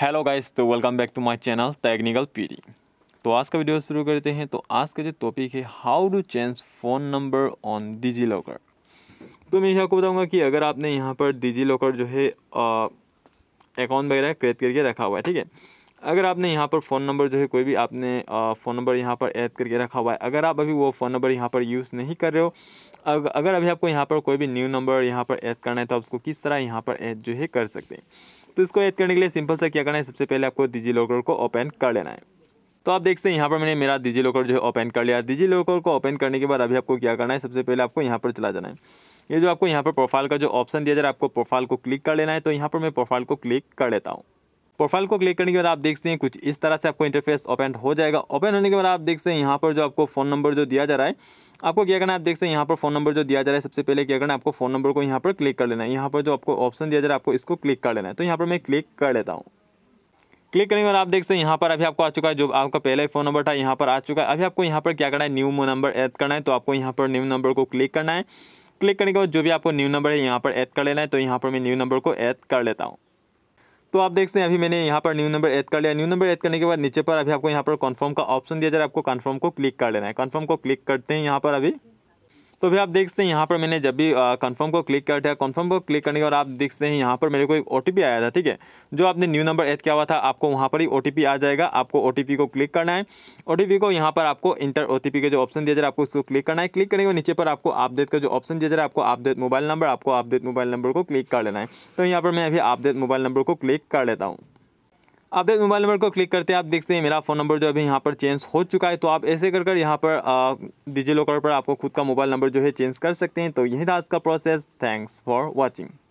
hello guys तो welcome back to my channel technical PD तो आज का वीडियो शुरू करते हैं तो आज का जो टॉपिक है how to change phone number on DigiLocker तो मैं यह आपको बताऊंगा कि अगर आपने यहाँ पर डिजी लॉकर जो है अकाउंट वगैरह क्रिएट करके रखा हुआ है ठीक है अगर आपने यहाँ पर फ़ोन नंबर जो है कोई भी आपने फ़ोन नंबर यहाँ पर ऐड करके रखा हुआ है अगर आप अभी वो फ़ोन नंबर यहाँ पर यूज़ नहीं कर रहे हो अगर अभी आपको यहाँ पर कोई भी न्यू नंबर यहाँ पर ऐड करना है तो आप उसको किस तरह यहाँ पर ऐड जो है कर सकते हैं तो इसको ऐड करने के लिए सिंपल सा क्या करना है सबसे पहले आपको डिजी लॉकर को ओपन कर लेना है तो आप देख सकते हैं यहाँ पर मैंने मेरा डिजी लॉकर जो है ओपन कर लिया डिजी लॉकर को ओपन करने के बाद अभी आपको क्या करना है सबसे पहले आपको यहाँ पर चला जाना है ये जो आपको यहाँ पर प्रोफाइल का जो ऑप्शन दिया जा रहा है आपको प्रोफाइल को क्लिक कर लेना है तो यहाँ पर मैं प्रोफाइल को क्लिक कर लेता हूँ प्रोफाइल को क्लिक करने के बाद आप देख सकते हैं कुछ इस तरह से आपको इंटरफेस ओपन हो जाएगा ओपन होने के बाद आप देख सकते हैं यहाँ पर जो आपको फ़ोन नंबर जो दिया जा रहा है आपको क्या करना है आप देख सकते हैं यहाँ पर फोन नंबर जो दिया जा रहा है सबसे पहले क्या करना है आपको फोन नंबर को यहाँ पर क्लिक कर लेना है यहाँ पर जो आपको ऑप्शन दिया जा रहा है आपको इसको क्लिक कर लेना है तो यहाँ पर मैं क्लिक कर लेता हूँ क्लिक करने के बाद आप देख सकते हैं यहाँ पर अभी आपको आ चुका है जो आपका पहले फोन नंबर था यहाँ पर आ चुका है अभी आपको यहाँ पर क्या करना है न्यू नंबर ऐड करना है तो आपको यहाँ पर न्यू नंबर को क्लिक करना है क्लिक करने के बाद जो भी आपको न्यू नंबर है यहाँ पर ऐड कर लेना है तो यहाँ पर मैं न्यू नंबर को ऐड कर लेता हूँ तो आप देख सकते हैं अभी मैंने यहाँ पर न्यू नंबर ऐड कर लिया न्यू नंबर ऐड करने के बाद नीचे पर अभी आपको यहाँ पर कन्फर्म का ऑप्शन दिया जा रहा है आपको कन्फर्म को क्लिक कर लेना है कन्फर्म को क्लिक करते हैं यहाँ पर अभी तो भी आप देख सकते हैं यहाँ पर मैंने जब भी कन्फर्म को क्लिक कर दिया कन्फर्म को क्लिक करने के बाद आप देख सकते हैं यहाँ पर मेरे को एक ओ आया था ठीक है जो आपने न्यू नंबर ऐड किया हुआ था आपको वहाँ पर ही ओ आ जाएगा आपको ओ को क्लिक करना है ओ को यहाँ पर आपको इंटर ओ के जो ऑप्शन दिया जा रहा है आपको उसको क्लिक करना है क्लिक करने के नीचे पर आपको अपडेट का जो ऑप्शन दिया जा रहा है आपको अपडेट मोबाइल नंबर आपको अपडेट मोबाइल नंबर को क्लिक कर लेना है तो यहाँ पर मैं अभी अपडेट मोबाइल नंबर को क्लिक कर लेता हूँ अपडेट मोबाइल नंबर को क्लिक करते हैं आप देखते हैं मेरा फ़ोन नंबर जो अभी यहाँ पर चेंज हो चुका है तो आप ऐसे कर कर यहाँ पर डिजी लॉकर पर आपको खुद का मोबाइल नंबर जो है चेंज कर सकते हैं तो यही था आज का प्रोसेस थैंक्स फॉर वॉचिंग